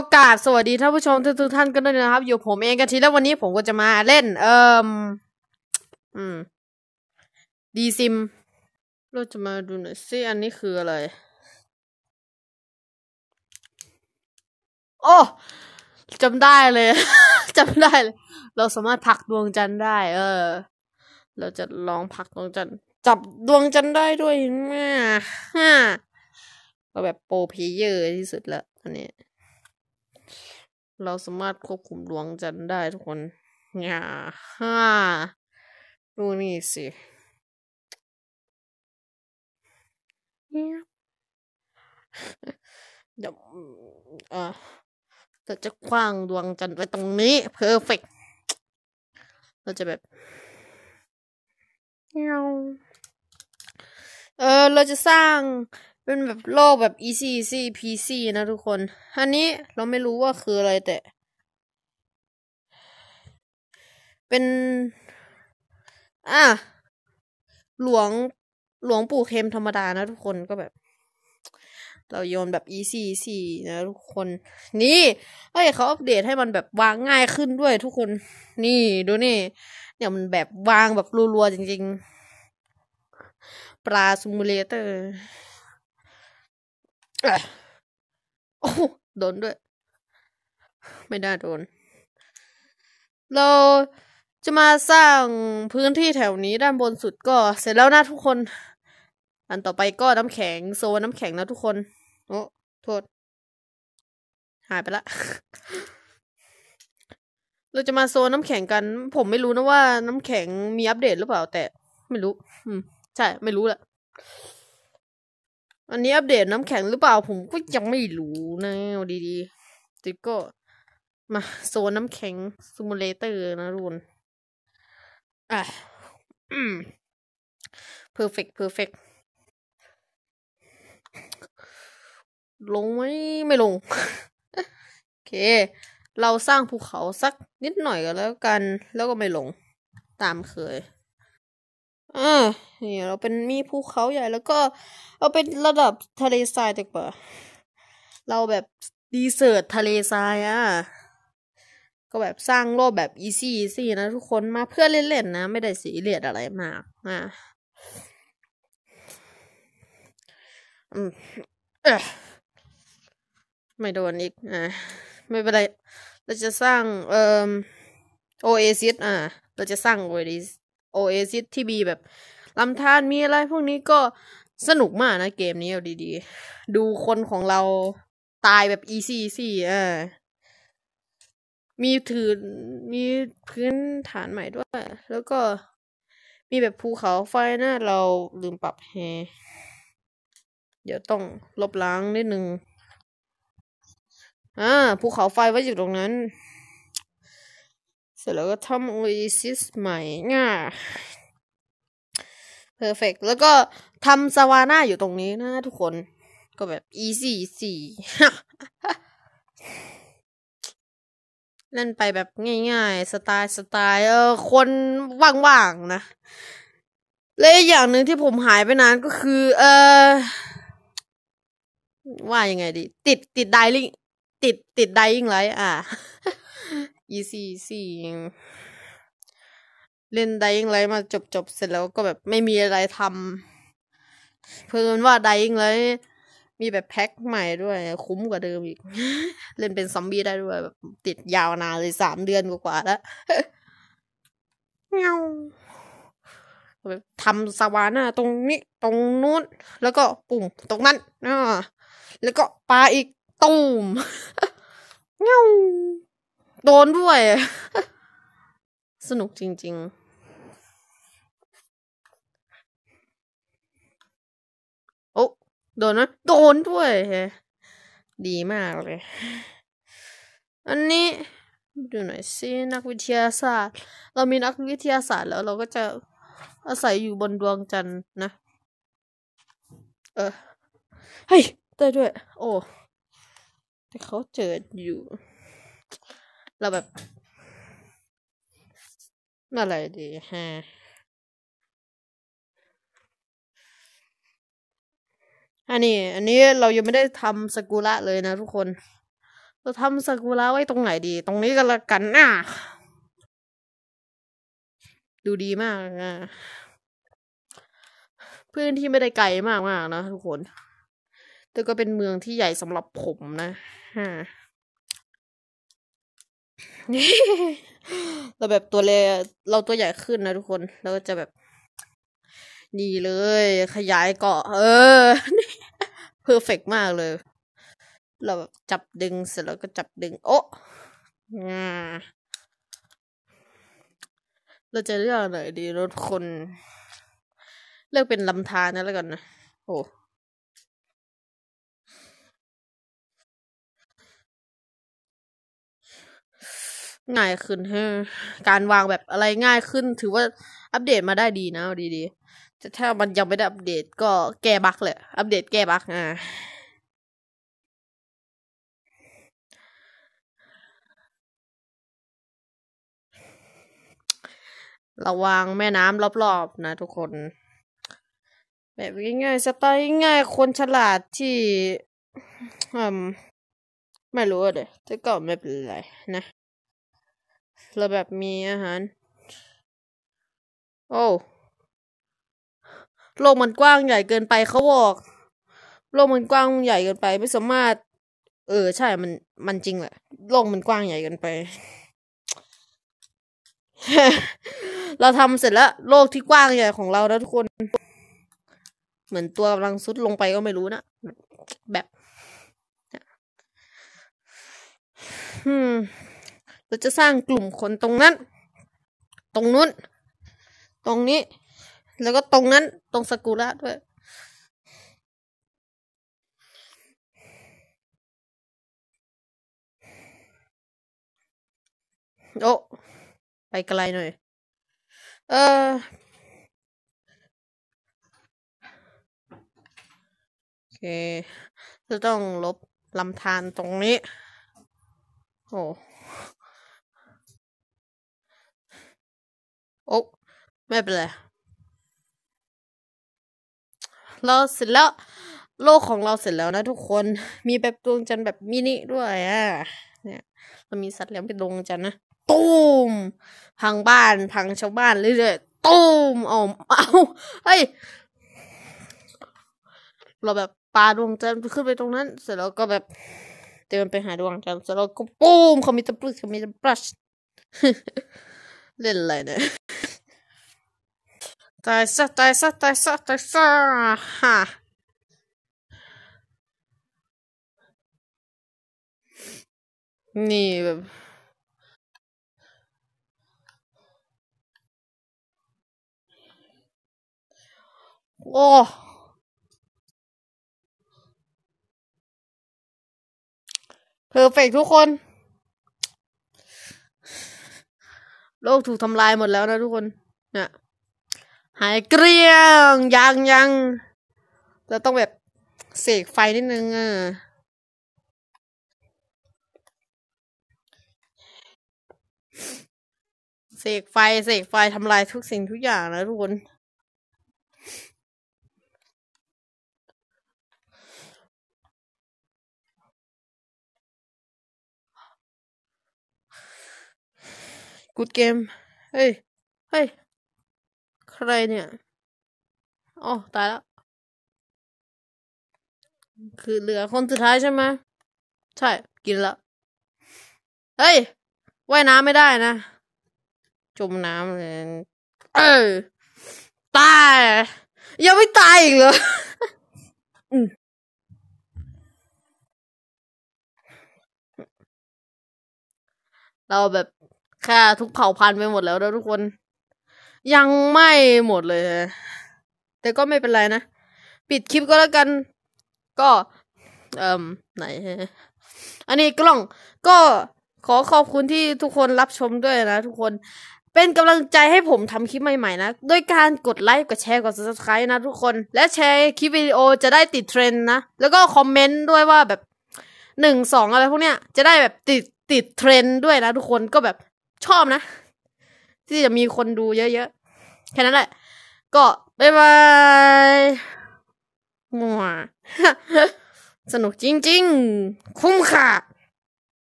ก็กราบสวัสดีท่านผู้ชมทุกท่านกันด้วยนะครับ อยู่ผมเองกันที แล้ววันนี้ผมก็จะมาเล่น เอ่มอืม ดีซิม เราจะมาดูหน่อยซิอันนี้คืออะไรโอ้จำได้เลยจำได้เลย เราสามารถผักดวงจันทร์ได้ เออ เราจะลองผักดวงจันทร์จับดวงจันทร์ได้ด้วยม่ฮ่าเราแบบโปรเพเยอร์ที่สุดแล้วอนนี้เราสามารถควบคุมดวงจันทร์ได้ทุกคน อย่าฮ่าดูนี่สิ เนี่ย เดี๋ยวอ่ะเราจะคว้างดวงจันทร์ไว้ตรงนี้ เพอร์เฟกเราจะแบบ เออ เราจะสร้างเป็นแบบโลกแบบ easy easy pc นะทุกคน อันนี้เราไม่รู้ว่าคืออะไรแต่ เป็นอ่ะหลวงหลวงปู่เค็มธรรมดานะทุกคนก็แบบ เราโยนแบบ easy easy นะทุกคน นี่เอ้ยเขาอัปเดตให้มันแบบวางง่ายขึ้นด้วยทุกคน นี่ดูนี่เนี่ยมันแบบวางแบบรัวๆจริง ๆ ปลาซูมูเลเตอร์โอ้โดนด้วย ไม่ได้โดน เราจะมาสร้างพื้นที่แถวนี้ด้านบนสุดก็ เสร็จแล้วนะทุกคน อันต่อไปก็น้ำแข็งโซนน้ำแข็งนะทุกคน โอ้โทษ หายไปละ เราจะมาโซนน้ำแข็งกัน ผมไม่รู้นะว่าน้ำแข็งมีอัปเดตหรือเปล่า แต่ ไม่รู้ อืม ใช่ ไม่รู้แหละอันนี้อัปเดตน้ำแข็งหรือเปล่าผมก็ยังไม่รู้นะดี ๆติก็มาโซนน้ำแข็งซูมูเลเตอร์นะรุนอ่ะอืมร์เฟกเพอร์เฟกลงไหมไม่ลง โอเค เราสร้างภูเขาสักนิดหน่อยก็ แล้วกันแล้วก็ไม่ลงตามเคยอ่าเนี่ยเราเป็นมีภูเขาใหญ่ แล้วก็เราเป็นระดับทะเลทรายดีกป่า เราแบบดีเซิร์ททะเลทรายอ่ะ ก็แบบสร้างโลกแบบอีซี่ซี่นะทุกคนมาเพื่อเล่นๆนะ ไม่ได้สีเลียดอะไรมาก อ่ะอไม่โดนอีกอ่ะไม่เป็นไร เราจะสร้างเอ่อโอเอซิสอ่ะเราจะสร้างโอเอซิสโอเอซิสที่มีแบบลำธารมีอะไรพวกนี้ก็สนุกมากนะเกมนี้เอาดีๆ ดูคนของเราตายแบบอีซี่ซี่อ่ามีถือมีพื้นฐานใหม่ด้วย แล้วก็มีแบบภูเขาไฟนน่าเราลืมปรับแฮเดี๋ยวต้องลบล้างนิดนึงอ่าภูเขาไฟไว้อยู่ตรงนั้นเสร็จแล้วก็ทำเอซิสใหม่ง่าเพอร์เฟกแล้วก็ทำสวาน่าอยู่ตรงนี้นะทุกคนก็แบบ อีซี่สี่เล่นไปแบบง่าย ๆ สไตล์สไตล์เออคนว่าง ๆ นะ และอย่างหนึ่งที่ผมหายไปนานก็คือ เออว่ายังไง ดี ติด ติดไดริ่งติด ติดไดริ่งไร อ่ะอีซีสี่เล่นไดยิงไลมาจบจบเสร็จแล้วก็แบบไม่มีอะไรทำเพิ่นว่าไดยิงไลมีแบบแพ็คใหม่ด้วย คุ้มกว่าเดิมอีก เล่นเป็นซอมบี้ได้ด้วยแบบติดยาวนานเลยสามเดือนกว่าแล้วเงาแบบทำสวาน่าตรงนี้ตรงนู้น แล้วก็ปุ่มตรงนั้นอ่าแล้วก็ปลาอีกตูมเงาโดนด้วย สนุกจริงๆโดนไหมโดนด้วย ดีมากเลย อันนี้ ดูหน่อยสินักวิทยาศาสตร์ เรามีนักวิทยาศาสตร์แล้ว เราก็จะอาศัยอยู่บนดวงจันทร์นะ เออเฮ้ย ได้ด้วย โอ้ แต่เขาเจออยู่เราแบบอะไรดีฮะ อันนี้ อันนี้เรายังไม่ได้ทำสกุละเลยนะทุกคน เราทำสกุละไว้ตรงไหนดี ตรงนี้ก็แล้วกันนะดูดีมากนะพื้นที่ไม่ได้ไกลมากมากนะทุกคน แต่ก็เป็นเมืองที่ใหญ่สำหรับผมนะ ฮะเราแบบตัวเลเราตัวใหญ่ขึ้นนะทุกคนเราก็จะแบบดีเลย ขยายเกาะ เออเพอร์เฟกมากเลย เราแบบจับดึงเสร็จแล้วก็จับดึง โอาเราจะเลือกไหนดี รถคนเลือกเป็นลำธารนันแล้วกันนะ โอ้ง่ายขึ้นเฮ้การวางแบบอะไรง่ายขึ้นถือว่าอัปเดตมาได้ดีนะ ดีๆ แต่ถ้ามันยังไม่ได้อัปเดตก็แก้บั๊กเลย อัปเดตแก้บั๊กอ่าระวังแม่น้ำรอบๆนะทุกคน แบบง่ายๆสไตล์ง่ายคนฉลาดที่อืมไม่รู้เลยแต่ก็ไม่เป็นไรนะเราแบบมีอาหาร โอ้ โลกมันกว้างใหญ่เกินไปเขาบอก โลกมันกว้างใหญ่เกินไป ไม่สามารถ เออใช่ มัน มันจริงแหละ โลกมันกว้างใหญ่เกินไป เราทำเสร็จแล้ว โลกที่กว้างใหญ่ของเราแล้วทุกคน เหมือนตัวกำลังซุดลงไปก็ไม่รู้นะ แบบเราจะสร้างกลุ่มคนตรงนั้น ตรงนู้น ตรงนี้ แล้วก็ตรงนั้น ตรงสกุระด้วยโอ้ไปไกลหน่อย เออ โอเค จะต้องลบลำธารตรงนี้โอ้โอ๊ไม่เป็นไรเราเสร็จแล้วโลกของเราเสร็จแล้วนะทุกคน มีแบบดวงจันทร์แบบมินิด้วยอ่ะ เนี่ยเรามีสัตว์เลี้ยงเป็นดวงจันทร์นะตูมพังบ้าน พังชาวบ้านเรื่อยๆตูมเอาเอาเฮ้ย เราแบบปาดวงจันทร์ขึ้นไปตรงนั้น เสร็จแล้วก็แบบเดินไปหาดวงจันทร์เสร็จแล้วก็ปุ้ม เขามีเตะรปลุกคมมิตะรปลัชเล่นอะไรเนี่ยตายซะตายซะตายซะตายซะฮะนี่แบบโอ้ เพอร์เฟกทุกคน โลกถูกทำลายหมดแล้วนะทุกคน เนี่ยหายเกลี้ยงยังยังเราต้องแบบ เสกไฟนิดนึงอ่ะ เสกไฟเสกไฟทำลายทุกสิ่งทุกอย่างนะทุกคนกูดเกมเฮ้ย เฮ้ยใครเนี่ย อ๋อ ตายแล้ว คือเหลือคนสุดท้ายใช่ไหมใช่ กินละเฮ้ย ว่ายน้ำไม่ได้นะ จมน้ำเลยเออ ตาย ยังไม่ตายอีกเหรอ เราแบบฆ่าทุกเผ่าพันธุ์ไปหมดแล้วนะทุกคนยังไม่หมดเลย แต่ก็ไม่เป็นไรนะ ปิดคลิปก็แล้วกันก็ เอ่มไหน อันนี้กล้องก็ขอขอบคุณที่ทุกคนรับชมด้วยนะทุกคนเป็นกำลังใจให้ผมทำคลิปใหม่ๆนะด้วยการกดไลค์กดแชร์กด subscribe นะทุกคน และแชร์คลิปวิดีโอจะได้ติดเทรนด์นะ แล้วก็คอมเมนต์ด้วยว่าแบบหนึ่งสองอะไรพวกเนี้ยจะได้แบบติดติดเทรนด์ด้วยนะ ทุกคนก็แบบชอบนะ ที่จะมีคนดูเยอะๆแค่นั้นแหละก็บายบายมัวสนุกจริงๆ คุ้มค่ะ